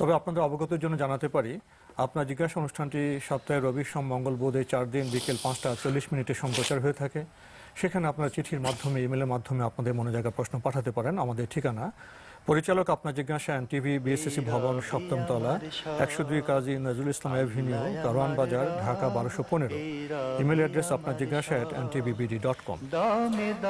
তবে আপনাদের অবগতের জন্য জানাতে পারি আপনার জিজ্ঞাসা অনুষ্ঠানটি সপ্তাহে রবি সোম মঙ্গল বোধে চার দিন বিকেল পাঁচটা চল্লিশ মিনিটে সম্প্রচার হয়ে থাকে সেখানে আপনার চিঠির মাধ্যমে ইমেলের মাধ্যমে আপনাদের মনে জায়গা প্রশ্ন পাঠাতে পারেন আমাদের ঠিকানা পরিচালক আপনার জিজ্ঞাসা এন টিভি বিএসসি ভবন সপ্তম তলা একশো দুই কাজী নজরুল ইসলাম এভিনিউ কারওয়ান বাজার ঢাকা বারোশো পনেরো ইমেল অ্যাড্রেস আপনার জিজ্ঞাসা at N TV dot com